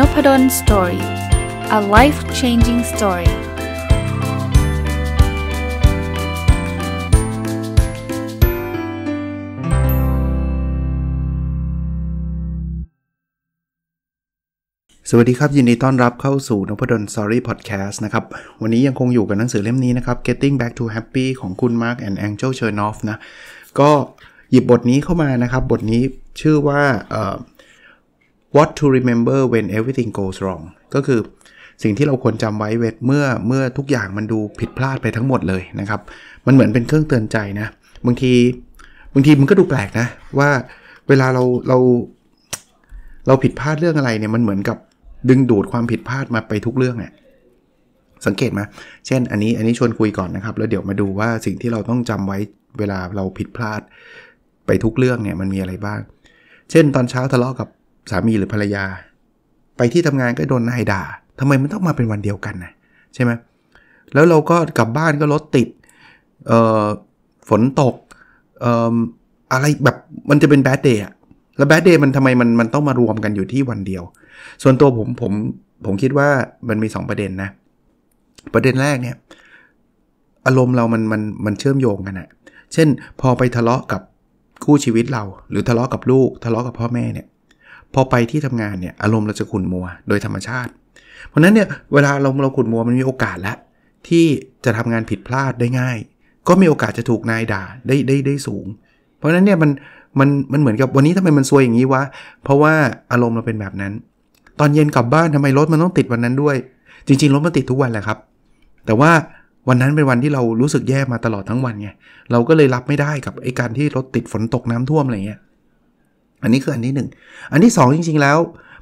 n o p ด d o สตอรี่อะไลฟ์ changing story สวัสดีครับ ยินดีต้อนรับเข้าสู่นพดลสตอรี่พอดแคสต์นะครับ วันนี้ยังคงอยู่กับหนังสือเล่มนี้นะครับ Getting Back to Happy ของคุณ Mark and Angel Chernoff นะ ก็หยิบบทนี้เข้ามานะครับ บทนี้ชื่อว่า what to remember when everything goes wrong ก็คือสิ่งที่เราควรจำไว้เวทเมื่อเมื่อทุกอย่างมันดูผิดพลาดไปทั้งหมดเลยนะครับ มันเหมือนเป็นเครื่องเตือนใจนะ บางทีบางทีมันก็ดูแปลกนะ ว่าเวลาเรา เราเราผิดพลาดเรื่องอะไรเนี่ยมันเหมือนกับดึงดูดความผิดพลาดมาไปทุกเรื่องอี่ะสังเกตไหม เช่นอันนี้อันนี้ชวนคุยก่อนนะครับ แล้วเดี๋ยวมาดูว่าสิ่งที่เราต้องจำไว้ เวลาเราผิดพลาดไปทุกเรื่องเนี่ยมันมีอะไรบ้าง เช่น ตอนเช้าทะเลาะกับสามีหรือภรรยา ไปที่ทำงานก็โดนนายด่า ทำไมมันต้องมาเป็นวันเดียวกันนะใช่ไหม แล้วเราก็กลับบ้านก็รถติด ฝนตกออะไรแบบมันจะเป็นแบดเดย์อะแล้วแบดเดย์มันทำไมมันมันต้องมารวมกันอยู่ที่วันเดียว ส่วนตัวผมผม ผมคิดว่ามันมี 2 ประเด็นนะ ประเด็นแรกเนี่ยอารมณ์เรามันมันมันเชื่อมโยงกันอะเช่น พอไปทะเลาะกับคู่ชีวิตเราหรือทะเลาะกับลูกทะเลาะกับพ่อแม่เนี่ยพอไปที่ทำงานเนี่ยอารมณ์เราจะขุ่นมัวโดยธรรมชาติ เพราะนั้นเนี่ยเวลาเราเราขุ่นมัวมันมีโอกาสละที่จะทำงานผิดพลาดได้ง่าย ก็มีโอกาสจะถูกนายด่าได้ได้ได้สูง เพราะนั้นเนี่ยมันมันมันเหมือนกับวันนี้ทำไมมันซวยอย่างนี้วะ เพราะว่าอารมณ์เราเป็นแบบนั้น ตอนเย็นกลับบ้านทำไมรถมันต้องติดวันนั้นด้วย จริงๆรถมันติดทุกวันแหละครับแต่ว่าวันนั้นเป็นวันที่เรารู้สึกแย่มาตลอดทั้งวันไงเราก็เลยรับไม่ได้กับไอ้การที่รถติดฝนตกน้ำท่วมอะไรเงี้ยอันนี้คืออันที่1อันที่2จริง ๆแล้ว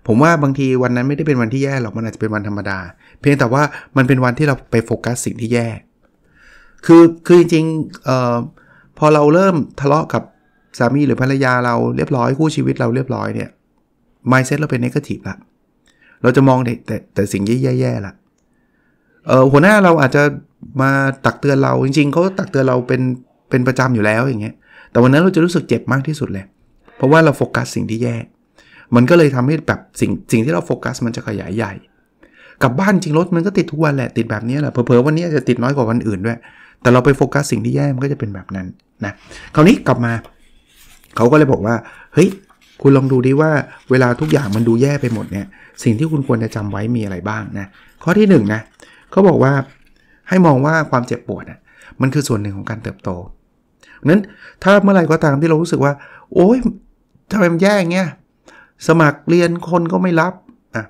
ผมว่าบางทีวันนั้นไม่ได้เป็นวันที่แย่หรอก มันอาจจะเป็นวันธรรมดา เพียงแต่ว่ามันเป็นวันที่เราไปโฟกัสสิ่งที่แย่ คือคือจริงๆพอเราเริ่มทะเลาะกับสามี หรือภรรยาเราเรียบร้อยคู่ชีวิตเราเรียบร้อยเนี่ย mindset เราเป็นนิ g a ทีฟละเราจะมองแต่แต่แต่สิ่งแย่ๆละหัวหน้าเราอาจจะมาตักเตือนเรา จริงๆเขาตักเตือนเราเป็นเป็นประจำอยู่แล้วอย่างเงี้ยแต่วันนั้นเราจะรู้สึกเจ็บมากที่สุดเลยเพราะว่าเราโฟกัสสิ่งที่แย่ มันก็เลยทำให้แบบสิ่งสิ่งที่เราโฟกัสมันจะขยายใหญ่ กลับบ้านจริงรถมันก็ติดทุกวันแหละติดแบบนี้แหละเผลอๆวันนี้จะติดน้อยกว่าวันอื่นด้วย แต่เราไปโฟกัสสิ่งที่แย่มันก็จะเป็นแบบนั้นนะคราวนี้กลับมา เขาก็เลยบอกว่า เฮ้ยคุณลองดูดิว่า เวลาทุกอย่างมันดูแย่ไปหมดเนี่ยสิ่งที่คุณควรจะจำไว้มีอะไรบ้างนะข้อที่1นนะเขาบอกว่าให้มองว่าความเจ็บปวดมันคือส่วนหนึ่งของการเติบโตนั้นถ้าเมื่อไหร่ก็ตามที่เรารู้สึกว่า โอ้ยทำไมมันแย่งเงี้ย สมัครเรียนคนก็ไม่รับอ่ะ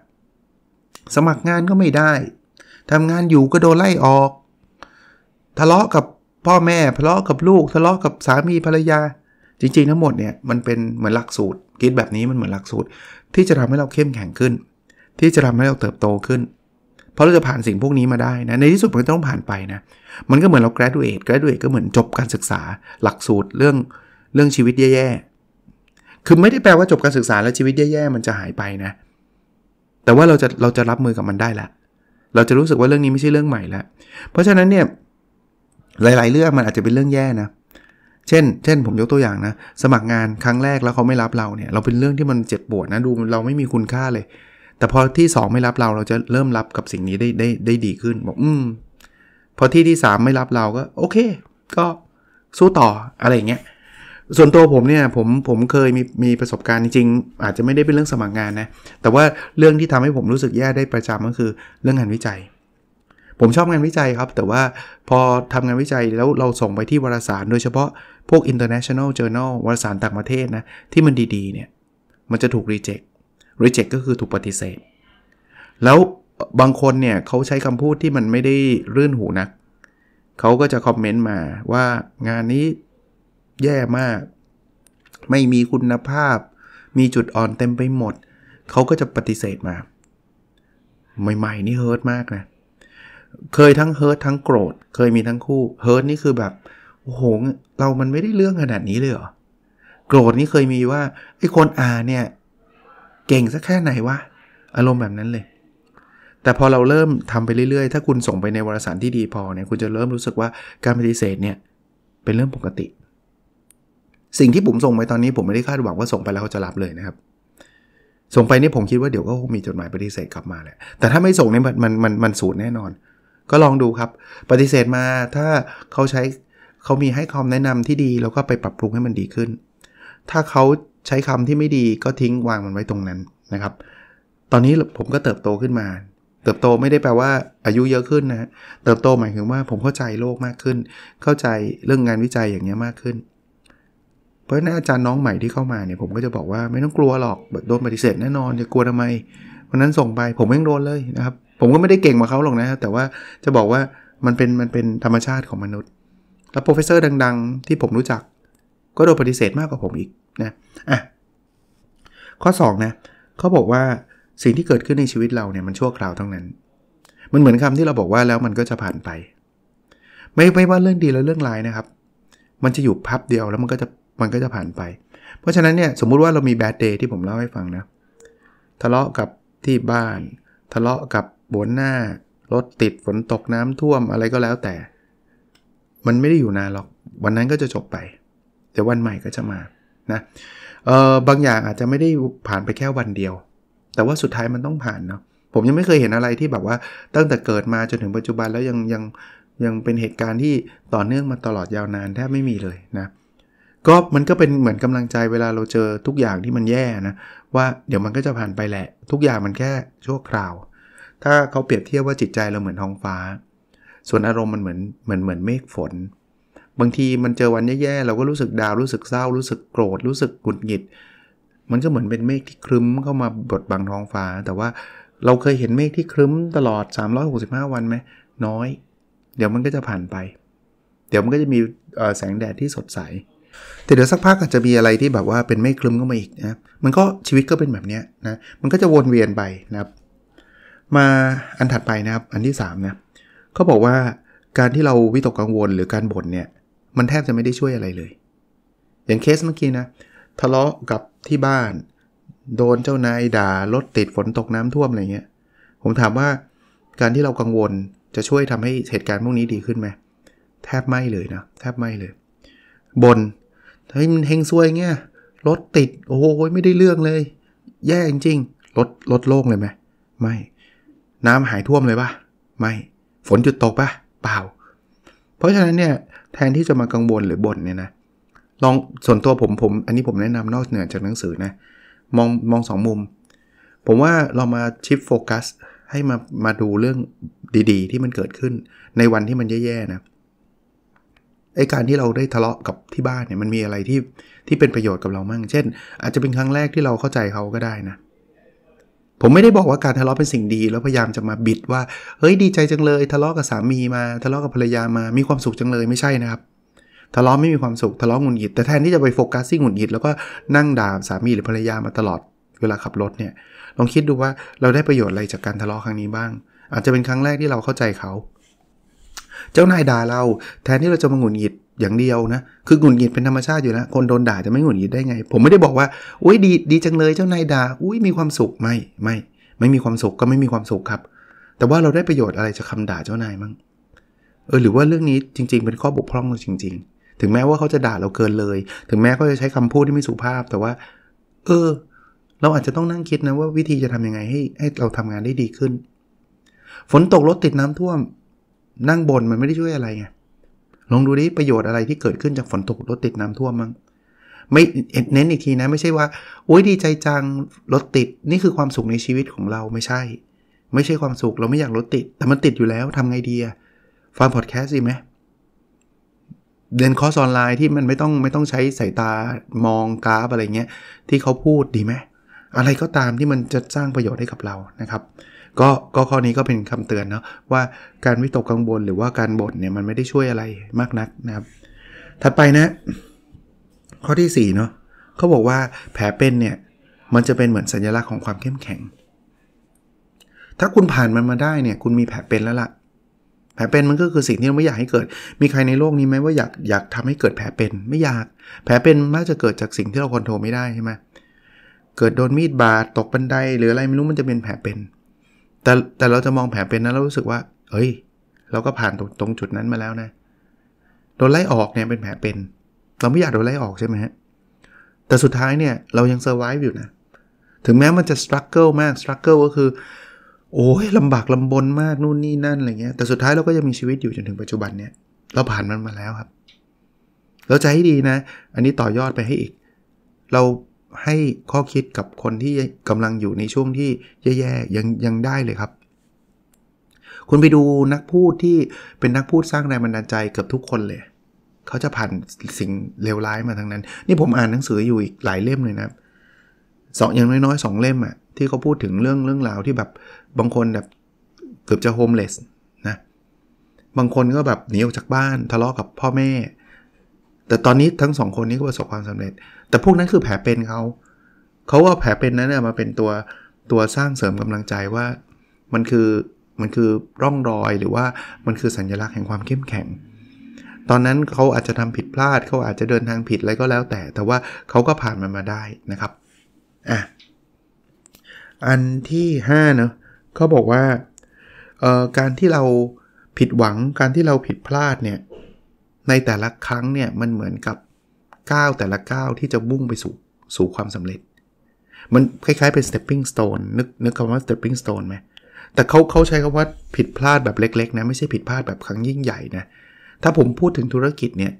สมัครงานก็ไม่ได้ทำงานอยู่ก็โดนไล่ออก ทะเลาะกับพ่อแม่ทะเลาะกับลูกทะเลาะกับสามีภรรยา จริง ๆ ทั้งหมดเนี่ยมันเป็นเหมือนหลักสูตรคิดแบบนี้มันเหมือนหลักสูตร ที่จะทำให้เราเข้มแข็งขึ้น ที่จะทำให้เราเติบโตขึ้น เพราะเราจะผ่านสิ่งพวกนี้มาได้นะในที่สุดมันต้องผ่านไปนะมันก็เหมือนเรา graduate graduate ก็เหมือนจบการศึกษาหลักสูตร เรื่องเรื่องชีวิตแย่ๆคือไม่ได้แปลว่าจบการศึกษาแล้วชีวิตแย่ๆมันจะหายไปนะ แต่ว่าเราจะเราจะรับมือกับมันได้ละเราจะรู้สึกว่าเรื่องนี้ไม่ใช่เรื่องใหม่ละเพราะฉะนั้นเนี่ยหลาย ๆเรื่องมันอาจจะเป็นเรื่องแย่นะเช่น เช่นผมยกตัวอย่างนะ สมัครงานครั้งแรกแล้วเขาไม่รับเราเนี่ย เราเป็นเรื่องที่มันเจ็บปวดนะดูเราไม่มีคุณค่าเลย แต่พอที่ 2ไม่รับเราเราจะเริ่มรับกับสิ่งนี้ได้ได้ได้ดีขึ้น บอกอืมพอที่ที่3ไม่รับเราก็ โอเค ก็สู้ต่ออะไรเงี้ยส่วนตัวผมเนี่ย ผมผมเคยมีมีประสบการณ์จริง ๆ อาจจะไม่ได้เป็นเรื่องสมัครงานนะ แต่ว่าเรื่องที่ทำให้ผมรู้สึกแย่ได้ประจำก็คือเรื่องงานวิจัย ผมชอบงานวิจัยครับ แต่ว่าพอทำงานวิจัยแล้วเราส่งไปที่วารสาร โดยเฉพาะ พวก international journal วารสารต่างประเทศนะ ที่มันดีๆ เนี่ย มันจะถูกรีเจ c t รีเจ c t ก็คือถูกปฏิเสธ แล้วบางคนเนี่ยเขาใช้คำพูดที่มันไม่ได้รื่นหูนะักเขาก็จะคอมเมนต์มาว่างานนี้แย่มากไม่มีคุณภาพ มีจุดอ่อนเต็มไปหมด เขาก็จะปฏิเสธมาใหม่ ๆ นี่เฮิร์ตมากนะ เคยทั้งเฮิร์ตทั้งโกรธเคยมีทั้งคู่เฮิร์ตนี่คือแบบโอ้โห เรามันไม่ได้เรื่องขนาดนี้เลยเหรอ โกรธนี่เคยมีว่า ไอ้คนอาเนี่ย เก่งสักแค่ไหนวะอารมณ์แบบนั้นเลย แต่พอเราเริ่มทำไปเรื่อยๆ ถ้าคุณส่งไปในวารสารที่ดีพอเนี่ยคุณจะเริ่มรู้สึกว่าการปฏิเสธเนี่ยเป็นเรื่องปกติสิ่งที่ผมส่งไปตอนนี้ผมไม่ได้คาดหวังว่าส่งไปแล้วเขาจะรับเลยนะครับ ส่งไปนี่ผมคิดว่าเดี๋ยวก็คงมีจดหมายปฏิเสธกลับมาแหละแต่ถ้าไม่ส่งเนี่ยมันมันมันมันสูญแน่นอน ก็ลองดูครับ ปฏิเสธมาถ้าเขาใช้เขามีให้คำแนะนำที่ดีแล้วก็ไปปรับปรุงให้มันดีขึ้น ถ้าเขาใช้คำที่ไม่ดีก็ทิ้งวางมันไว้ตรงนั้นนะครับ ตอนนี้ผมก็เติบโตขึ้นมา เติบโตไม่ได้แปลว่าอายุเยอะขึ้นนะเติบโตหมายถึงว่าผมเข้าใจโลกมากขึ้น เข้าใจเรื่องงานวิจัยอย่างเงี้ยมากขึ้นเพราะนั้นอาจารย์น้องใหม่ที่เข้ามาเนี่ยผมก็จะบอกว่าไม่ต้องกลัวหรอกโดนปฏิเสธแน่นอนจะกลัวทำไมเพราะนั้นส่งไปผมเองโดนเลยนะครับ ผมก็ไม่ได้เก่งมาเขาหรอกนะ แต่ว่าจะบอกว่ามันเป็นมันเป็นธรรมชาติของมนุษย์ แล้วโปรเฟสเซอร์ ดัง ๆ ที่ผมรู้จักก็โดนปฏิเสธมากกว่าผมอีกนะอ่ะข้อ2นะเขาบอกว่าสิ่งที่เกิดขึ้นในชีวิตเราเนี่ยมันชั่วคราวทั้งนั้น มันเหมือนคำที่เราบอกว่าแล้วมันก็จะผ่านไป ไม่ไม่ว่าเรื่องดีและเรื่องร้ายนะครับ มันจะอยู่พับเดียวแล้วมันก็จะมันก็จะผ่านไป เพราะฉะนั้นเนี่ยสมมุติว่าเรามีแบดเดย์ที่ผมเล่าให้ฟังนะ ทะเลาะกับที่บ้าน ทะเลาะกับบนหน้า รถติดฝนตกน้ำท่วมอะไรก็แล้วแต่ มันไม่ได้อยู่นานหรอก วันนั้นก็จะจบไป แต่วันใหม่ก็จะมา นะ เออบางอย่างอาจจะไม่ได้ผ่านไปแค่วันเดียว แต่ว่าสุดท้ายมันต้องผ่านเนาะ ผมยังไม่เคยเห็นอะไรที่แบบว่า ตั้งแต่เกิดมาจนถึงปัจจุบันแล้วยังยังยังเป็นเหตุการณ์ที่ต่อเนื่องมาตลอดยาวนานแทบไม่มีเลยนะเก็มันก็เป็นเหมือนกำลังใจเวลาเราเจอทุกอย่างที่มันแย่นะ ว่าเดี๋ยวมันก็จะผ่านไปแหละทุกอย่างมันแค่ชั่วคราว ถ้าเขาเปรียบเทียบว่าจิตใจเราเหมือนท้องฟ้า ส่วนอารมณ์มันเหมือนเหมือนเหมือนเมฆฝน บางทีมันเจอวันแย่ๆเราก็รู้สึกดาวรู้สึกเศร้า รู้สึกโกรธรู้สึกหงุดหงิดมันก็เหมือนเป็นเมฆที่ครึ้มเข้ามาบดบังท้องฟ้าแต่ว่าเราเคยเห็นเมฆที่ครึ้มตลอด365วันไหมน้อย เดี๋ยวมันก็จะผ่านไป เดี๋ยวมันก็จะมีแสงแดดที่สดใสแต่เดี๋ยวสักพักอาจจะมีอะไรที่แบบว่าเป็นไม่คลึมก็มาอีกนะ มันก็ชีวิตก็เป็นแบบนี้นะ มันก็จะวนเวียนไปนะครับ มาอันถัดไปนะครับ อันที่3นะเขาบอกว่าการที่เราวิตกกังวลหรือการบ่นเนี่ย มันแทบจะไม่ได้ช่วยอะไรเลย อย่างเคสเมื่อกี้นะ ทะเลาะกับที่บ้าน โดนเจ้านายด่ารถติดฝนตกน้ำท่วมอะไรเงี้ย ผมถามว่าการที่เรากังวลจะช่วยทำให้เหตุการณ์พวกนี้ดีขึ้นไหมแทบไม่เลยนะ แทบไม่เลยบนเฮ้ยมันเฮงซวยเงี้ย รถติดโอ้โหไม่ได้เรื่องเลย แย่จริงๆรถรถโล่งเลยไหมไม่ น้ำหายท่วมเลยปะไม่ ฝนหยุดตกปะเปล่า เพราะฉะนั้นเนี่ยแทนที่จะมากังวลหรือบ่นเนี่ยนะลองส่วนตัวผมผมอันนี้ผมแนะนำนอกเหนือจากหนังสือนะมองมองสองมุม ผมว่าเรามาชิปโฟกัส ให้มามาดูเรื่องดีๆที่มันเกิดขึ้นในวันที่มันแย่ๆนะไอ้การที่เราได้ทะเลาะกับที่บ้านเนี่ยมันมีอะไรที่ที่เป็นประโยชน์กับเรามั่งเช่น อาจจะเป็นครั้งแรกที่เราเข้าใจเขาก็ได้นะผมไม่ได้บอกว่าการทะเลาะเป็นสิ่งดีแล้วพยายามจะมาบิดว่า เฮ้ยดีใจจังเลย ทะเลาะกับสามีมา ทะเลาะกับภรรยามามีความสุขจังเลยไม่ใช่นะครับ ทะเลาะไม่มีความสุขทะเลาะหงุดหงิดแต่แทนที่จะไปโฟกัสที่หงุดหงิดแล้วก็นั่งด่าสามีหรือภรรยามาตลอด เวลาขับรถเนี่ยลองคิดดูว่าเราได้ประโยชน์อะไรจากการทะเลาะครั้งนี้บ้าง อาจจะเป็นครั้งแรกที่เราเข้าใจเขาเจ้านายด่าเราแทนที่เราจะมาหงุดหงิดอย่างเดียวนะ คือหงุดหงิดเป็นธรรมชาติอยู่แล้วคนโดนด่าจะไม่หงุดหงิดได้ไง ผมไม่ได้บอกว่าอุ้ยดีดีจังเลยเจ้านายด่าอุ้ยมีความสุข ไม่ไม่ ไม่มีความสุขก็ไม่มีความสุขครับ แต่ว่าเราได้ประโยชน์อะไรจากคาด่าเจ้านายมั้งเออหรือว่าเรื่องนี้จริงๆ เป็นข้อบกพร่องจริง ๆ ถึงแม้ว่าเขาจะด่าเราเกินเลย ถึงแม้เขาจะใช้คำพูดที่ไม่สุภาพ แต่ว่า เออ เราอาจจะต้องนั่งคิดนะ ว่าวิธีจะทํำยังไงให้ให้เราทำงานได้ดีขึ้น ฝนตกรถติดน้ำท่วมนั่งบนมันไม่ได้ช่วยอะไรไง ลองดูดิประโยชน์อะไรที่เกิดขึ้นจากฝนตกรถติดน้ำท่วมมั้ง ไม่เน้นอีกทีนะ ไม่ใช่ว่าโอ้ยดีใจจัง รถติด นี่คือความสุขในชีวิตของเราไม่ใช่ ไม่ใช่ความสุขเราไม่อยากรถติด แต่มันติดอยู่แล้วทำไงดีอะฟังพอดแคสต์สิไหมเรียนคอร์สออนไลน์ที่มันไม่ต้องไม่ต้องใช้สายตามองกราฟ อะไรเงี้ยที่เขาพูดดีไหมอะไรก็ตามที่มันจะสร้างประโยชน์ให้กับเรานะครับก็ก็ข้อนี้ก็เป็นคำเตือนเนาะว่าการวิตกกังวลหรือว่าการบ่นเนี่ยมันไม่ได้ช่วยอะไรมากนักนะครับ ถัดไปนะ ข้อที่ 4เนาะเขาบอกว่าแผลเป็นเนี่ยมันจะเป็นเหมือนสัญลักษณ์ของความเข้มแข็ง ถ้าคุณผ่านมันมาได้เนี่ยคุณมีแผลเป็นแล้วละ่ะ แผลเป็นมันก็คือสิ่งที่เราไม่อยากให้เกิด มีใครในโลกนี้ไหมว่าอยากอยากทำให้เกิดแผลเป็นไม่อยาก แผลเป็นมักจะเกิดจากสิ่งที่เราควบคุมไม่ได้ใช่ไหมเกิดโดนมีดบาดตกบันได หรืออะไรไม่รู้มันจะเป็นแผลเป็นแต่แต่เราจะมองแผลเป็นนะเรารู้สึกว่าเฮ้ย เราก็ผ่านตรงตรงจุดนั้นมาแล้วนะ โดนไล่ออกเนี่ยเป็นแผลเป็น เราไม่อยากโดนไล่ออกใช่ไหมฮะ แต่สุดท้ายเนี่ย เรายังเซอร์ไวฟ์อยู่นะ ถึงแม้มันจะสครัลเกิลมากสครัลเกิลก็คือ โอ้ยลำบากลำบนมากนู่นนี่นั่นอะไรเงี้ย แต่สุดท้ายเราก็ยังมีชีวิตอยู่จนถึงปัจจุบันเนี่ยเราผ่านมันมาแล้วครับ เราใจให้ดีนะ อันนี้ต่อยอดไปให้อีก เราให้ข้อคิดกับคนที่กำลังอยู่ในช่วงที่แย่ๆ ยังยังได้เลยครับ คุณไปดูนักพูดที่เป็นนักพูดสร้างแรงบันดาลใจเกือบทุกคนเลย เขาจะผ่านสิ่งเลวร้ายมาทั้งนั้นนี่ผมอ่านหนังสืออยู่อีกหลายเล่มเลยนะสองอย่างน้อยๆสองเล่มอะที่เขาพูดถึงเรื่องเรื่องราวที่แบบบางคนแบบเกือบจะโฮมเลสนะบางคนก็แบบหนีออกจากบ้าน ทะเลาะกับพ่อแม่แต่ตอนนี้ทั้งสองคนนี้ก็ประสบความสำเร็จ แต่พวกนั้นคือแผลเป็นเขาเขาว่าแผลเป็นนั้นมาเป็นตัวตัวสร้างเสริมกำลังใจว่ามันคือมันคือร่องรอยหรือว่ามันคือสัญลักษณ์แห่งความเข้มแข็งตอนนั้นเขาอาจจะทำผิดพลาดเขาอาจจะเดินทางผิดอะไรก็แล้วแต่ แต่ว่าเขาก็ผ่านมันมาได้นะครับอ่ะอันที่5เนาะเขาบอกว่าการที่เราผิดหวังการที่เราผิดพลาดเนี่ยในแต่ละครั้งเนี่ยมันเหมือนกับก้าวแต่ละก้าวที่จะบุ่งไปสู่สู่ความสำเร็จ มันคล้ายๆเป็น stepping stone นึกนึกคำว่า stepping stone ไหมแต่เขาเขาใช้คำว่าผิดพลาดแบบเล็กๆนะไม่ใช่ผิดพลาดแบบครั้งยิ่งใหญ่นะถ้าผมพูดถึงธุรกิจเนี่ย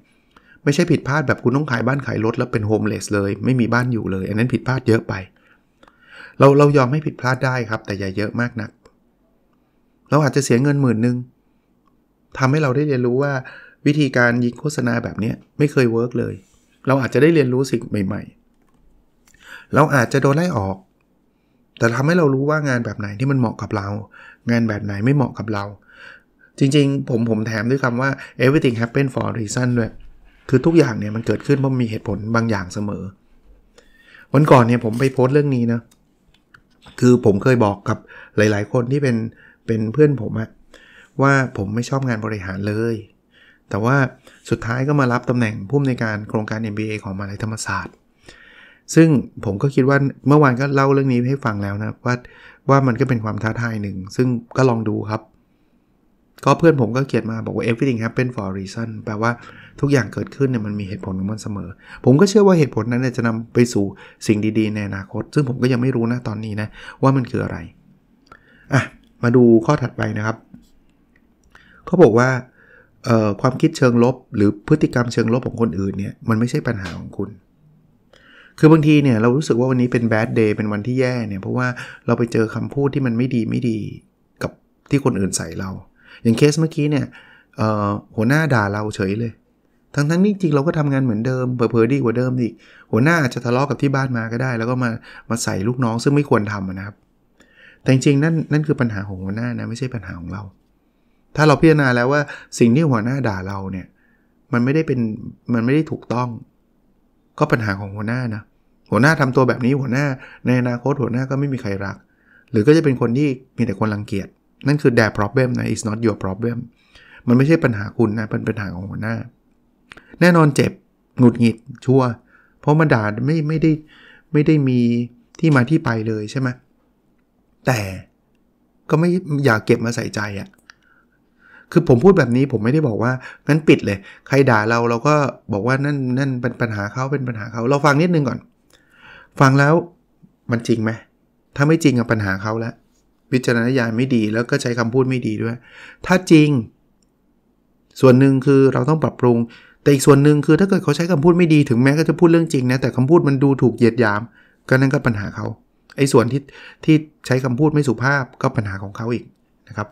ไม่ใช่ผิดพลาดแบบคุณต้องขายบ้านขายรถแล้วเป็นโฮมเลสเลยไม่มีบ้านอยู่เลย อันนั้นผิดพลาดเยอะไป เราเรายอมให้ผิดพลาดได้ครับ แต่อย่าเยอะมากนัก เราอาจจะเสียเงินหมื่นหนึ่งทำให้เราได้เรียนรู้ว่าวิธีการยิงโฆษณาแบบนี้ไม่เคยเวิร์กเลย เราอาจจะได้เรียนรู้สิ่งใหม่ ๆ เราอาจจะโดนไล่ออก แต่ทำให้เรารู้ว่างานแบบไหนที่มันเหมาะกับเรา งานแบบไหนไม่เหมาะกับเรา จริงๆผมผมแถมด้วยคำว่า everything happen for a reason ด้วยคือทุกอย่างเนี่ยมันเกิดขึ้นเพราะมีเหตุผลบางอย่างเสมอ วันก่อนเนี่ยผมไปโพสต์เรื่องนี้นะ คือผมเคยบอกกับหลาย ๆ คนที่เป็นเป็นเพื่อนผมอะว่าผมไม่ชอบงานบริหารเลยแต่ว่าสุดท้ายก็มารับตำแหน่งผู้อำนวยการโครงการ MBA ของมหาลัยธรรมศาสตร์ ซึ่งผมก็คิดว่าเมื่อวานก็เล่าเรื่องนี้ให้ฟังแล้วนะว่าว่ามันก็เป็นความท้าทายหนึ่ง ซึ่งก็ลองดูครับ ก็เพื่อนผมก็เขียนมาบอกว่า everything happen for a reason แปลว่าทุกอย่างเกิดขึ้นเนี่ยมันมีเหตุผลของมันเสมอ ผมก็เชื่อว่าเหตุผลนั้นจะนำไปสู่สิ่งดี ๆ ในอนาคต ซึ่งผมก็ยังไม่รู้นะตอนนี้นะ ว่ามันคืออะไรอ่ะมาดูข้อถัดไปนะครับเขาบอกว่าความคิดเชิงลบหรือพฤติกรรมเชิงลบของคนอื่นเนี่ยมันไม่ใช่ปัญหาของคุณ คือบางทีเนี่ยเรารู้สึกว่าวันนี้เป็นแบดเดย์เป็นวันที่แย่เนี่ยเพราะว่าเราไปเจอคำพูดที่มันไม่ดีไม่ดีกับที่คนอื่นใส่เรา อย่างเคสเมื่อกี้เนี่ยหัวหน้าด่าเราเฉยเลย ทั้งทั้งนี้จริงเราก็ทำงานเหมือนเดิมเผลอๆดีกว่าเดิมอีก หัวหน้าอาจจะทะเลาะกับที่บ้านมาก็ได้ แล้วก็มามาใส่ลูกน้องซึ่งไม่ควรทำนะครับ แต่จริงๆนั่นนั่นคือปัญหาของหัวหน้านะไม่ใช่ปัญหาของเราถ้าเราพิจารณาแล้วว่าสิ่งที่หัวหน้าด่าเราเนี่ยมันไม่ได้เป็นมันไม่ได้ถูกต้องก็ปัญหาของหัวหน้านะหัวหน้าทำตัวแบบนี้หัวหน้า ในอนาคตหัวหน้าก็ไม่มีใครรัก หรือก็จะเป็นคนที่มีแต่คนรังเกียจนั่นคือแด e i ร problem นะ i s not your problem มันไม่ใช่ปัญหาคุณนะเป็นปัญหาของหัวหน้า แน่นอนเจ็บหงุดหงิดชั่ว เพราะมันด่าไม่ไม่ได้ไม่ได้มีที่มาที่ไปเลยใช่ไหมแต่ก็ไม่อยากเก็บมาใส่ใจอะ่ะคือผมพูดแบบนี้ผมไม่ได้บอกว่างั้นปิดเลย ใครด่าเราเราก็บอกว่านั่นนั่นเป็นปัญหาเขาเป็นปัญหาเขาเราฟังนิดนึงก่อน ฟังแล้วมันจริงไหมถ้าไม่จริงกับปัญหาเขาแล้ววิจารณญาณไม่ดีแล้วก็ใช้คำพูดไม่ดีด้วย ถ้าจริง ส่วนหนึ่งคือเราต้องปรับปรุง แต่อีกส่วนหนึ่งคือถ้าเกิดเขาใช้คำพูดไม่ดีถึงแม้ก็จะพูดเรื่องจริง นะแต่คำพูดมันดูถูกเหยียดยาม ก็นั่นก็ปัญหาเขาไอ้ส่วนที่ที่ใช้คำพูดไม่สุภาพก็ปัญหาของเขาอีกนะครับ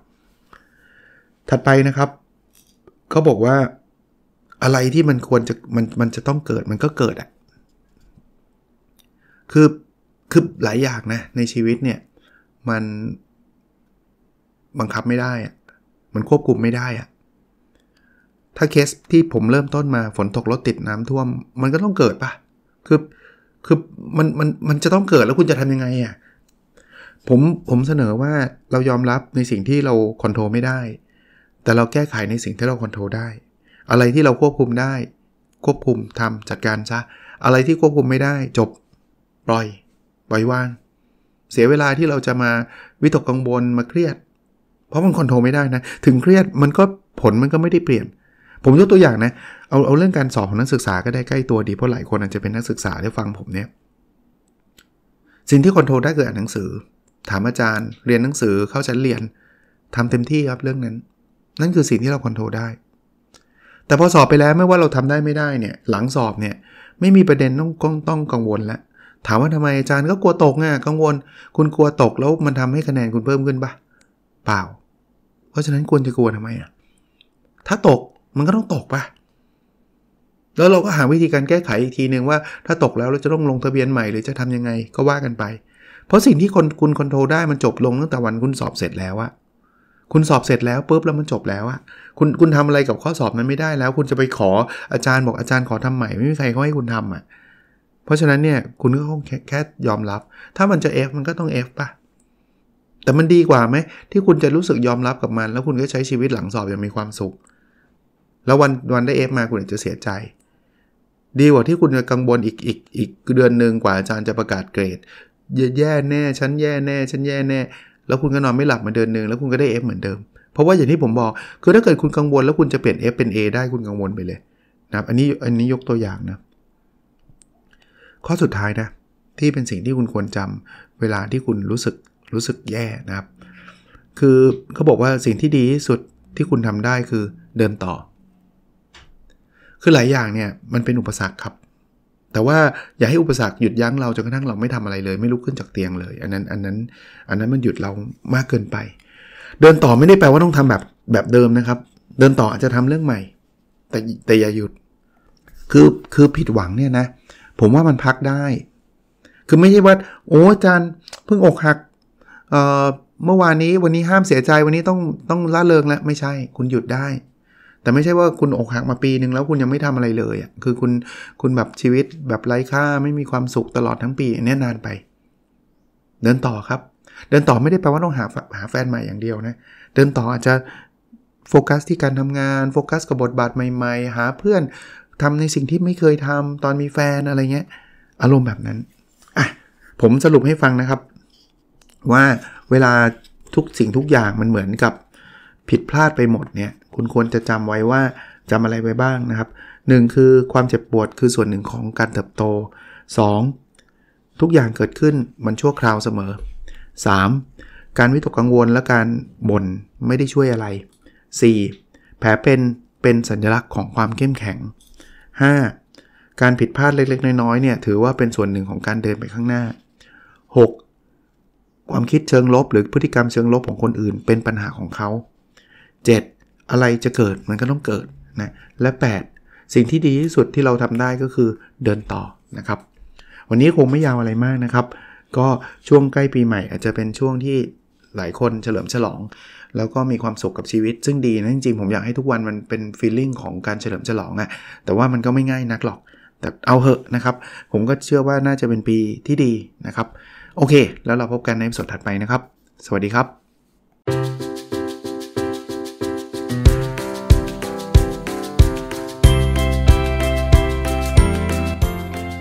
ถัดไปนะครับเขาบอกว่าอะไรที่มันควรจะมันมันจะต้องเกิดมันก็เกิดอะ่ะคือคือหลายอย่างนะในชีวิตเนี่ยมันบังคับไม่ได้อะมันควบคุมไม่ได้อะถ้าเคสที่ผมเริ่มต้นมาฝนตกรถติดน้ำท่วม มันก็ต้องเกิดปะคือคือมันมันมันจะต้องเกิดแล้วคุณจะทำยังไงอะ่ะผมผมเสนอว่าเรายอมรับในสิ่งที่เราควบคุมไม่ได้แต่เราแก้ไขในสิ่งที่เราควบคุมได้ อะไรที่เราควบคุมได้ ควบคุมทำจัดการซะอะไรที่ควบคุมไม่ได้ จบ ปล่อยปล่อยวาง เสียเวลาที่เราจะมาวิตกกังวลมาเครียด เพราะมันคอนโทรไม่ได้นะ ถึงเครียดมันก็ผลมันก็ไม่ได้เปลี่ยน ผมยกตัวอย่างนะ เอาเอาเรื่องการสอบของนักศึกษาก็ได้ใกล้ตัวดีเพราะหลายคนอาจจะเป็นนักศึกษาที่ฟังผมเนี่ย สิ่งที่คอนโทรลได้คืออ่านหนังสือ ถามอาจารย์ เรียนหนังสือเข้าชั้นเรียน ทำเต็มที่ครับเรื่องนั้นนั่นคือสิ่งที่เราคอนโทรได้ แต่พอสอบไปแล้วไม่ว่าเราทำได้ไม่ได้เนี่ยหลังสอบเนี่ยไม่มีประเด็นต้องต้องต้องกังวลแล้วถามว่าทำไมอาจารย์ก็กลัวตกไงกังวล คุณกลัวตกแล้วมันทำให้คะแนนคุณเพิ่มขึ้นปะเปล่า เพราะฉะนั้นควรจะกลัวทำไมอ่ะ ถ้าตกมันก็ต้องตกปะแล้วเราก็หาวิธีการแก้ไขอีกทีหนึ่งว่าถ้าตกแล้วเราจะต้องลงทะเบียนใหม่หรือจะทำยังไงก็ว่ากันไป เพราะสิ่งที่คนคุณคอนโทรได้มันจบลงตั้งแต่วันคุณสอบเสร็จแล้วอะคุณสอบเสร็จแล้วปุ๊บแล้วมันจบแล้วอะคุณคุณทำอะไรกับข้อสอบนั้นไม่ได้แล้วคุณจะไปขออาจารย์บอกอาจารย์ขอทำใหม่ไม่มีใครเขาให้คุณทำอ่ะเพราะฉะนั้นเนี่ยคุณก็คงแค่แค่ยอมรับ ถ้ามันจะ F มันก็ต้อง F ป่ะแต่มันดีกว่าไหมที่คุณจะรู้สึกยอมรับกับมันแล้วคุณก็ใช้ชีวิตหลังสอบอย่างมีความสุข แล้ววันวันได้ F มาคุณอาจจะเสียใจ ดีกว่าที่คุณจะกังวลอีกอีก อีกเดือนหนึ่งกว่าอาจารย์จะประกาศเกรดแย่แน่ฉันแย่แน่ฉันแย่แน่แล้วคุณก็นอนไม่หลับมาเดือนหนึ่งแล้วคุณก็ได้ F เหมือนเดิม เพราะว่าอย่างที่ผมบอก คือถ้าเกิดคุณกังวลแล้วคุณจะเปลี่ยน F เป็น A ได้คุณกังวลไปเลยนะครับ อันนี้อันนี้ยกตัวอย่างนะ ข้อสุดท้ายนะที่เป็นสิ่งที่คุณควรจำ เวลาที่คุณรู้สึกรู้สึกแย่นะครับ คือเขาบอกว่าสิ่งที่ดีที่สุดที่คุณทำได้คือเดินต่อ คือหลายอย่างเนี่ยมันเป็นอุปสรรคครับแต่ว่าอย่าให้อุปสรรคหยุดยั้งเราจนกระทั่งเราไม่ทำอะไรเลย ไม่ลุกขึ้นจากเตียงเลยอันนั้นอันนั้นอันนั้นมันหยุดเรามากเกินไป เดินต่อไม่ได้แปลว่าต้องทำแบบแบบเดิมนะครับ เดินต่ออาจจะทำเรื่องใหม่ แต่แต่อย่าหยุดคือคือผิดหวังเนี่ยนะ ผมว่ามันพักได้ คือไม่ใช่ว่า โอ้อาจารย์เพิ่งอกหักเอ่อเมื่อวานนี้วันนี้ห้ามเสียใจวันนี้ต้องต้องละเลิงแล้วไม่ใช่คุณหยุดได้แต่ไม่ใช่ว่าคุณอกหักมาปีนึงแล้วคุณยังไม่ทำอะไรเลย คือคุณคุณแบบชีวิตแบบไร้ค่า ไม่มีความสุขตลอดทั้งปีเนี่ยนานไป เดินต่อครับ เดินต่อไม่ได้แปลว่าต้องหาหาแฟนใหม่อย่างเดียวนะ เดินต่ออาจจะโฟกัสที่การทำงานโฟกัสกับบทบาทใหม่ๆ หาเพื่อนทำในสิ่งที่ไม่เคยทำตอนมีแฟนอะไรเงี้ย อารมณ์แบบนั้น อ่ะผมสรุปให้ฟังนะครับ ว่าเวลาทุกสิ่งทุกอย่างมันเหมือนกับผิดพลาดไปหมดเนี่ยคุณควรจะจำไว้ว่าจำอะไรไว้บ้างนะครับ1คือความเจ็บปวดคือส่วนหนึ่งของการเติบโต 2. ทุกอย่างเกิดขึ้นมันชั่วคราวเสมอ 3. การวิตกกังวลและการบ่นไม่ได้ช่วยอะไร 4. แผลเป็นเป็นสัญลักษณ์ของความเข้มแข็ง 5. การผิดพลาดเล็ก ๆ น้อยๆเนี่ยถือว่าเป็นส่วนหนึ่งของการเดินไปข้างหน้า 6. ความคิดเชิงลบหรือพฤติกรรมเชิงลบของคนอื่น เป็นปัญหาของเขา 7. อะไรจะเกิดมันก็ต้องเกิดนะและ 8 สิ่งที่ดีที่สุดที่เราทำได้ก็คือเดินต่อนะครับ วันนี้คงไม่ยาวอะไรมากนะครับ ก็ช่วงใกล้ปีใหม่อาจจะเป็นช่วงที่หลายคนเฉลิมฉลอง แล้วก็มีความสุขกับชีวิตซึ่งดีนะจริงๆ ผมอยากให้ทุกวันมันเป็นฟีลลิ่งของการเฉลิมฉลองอะแต่ว่ามันก็ไม่ง่ายนักหรอกแต่เอาเหอะนะครับ ผมก็เชื่อว่าน่าจะเป็นปีที่ดีนะครับ โอเค แล้วเราพบกันในสดถัดไปนะครับ สวัสดีครับ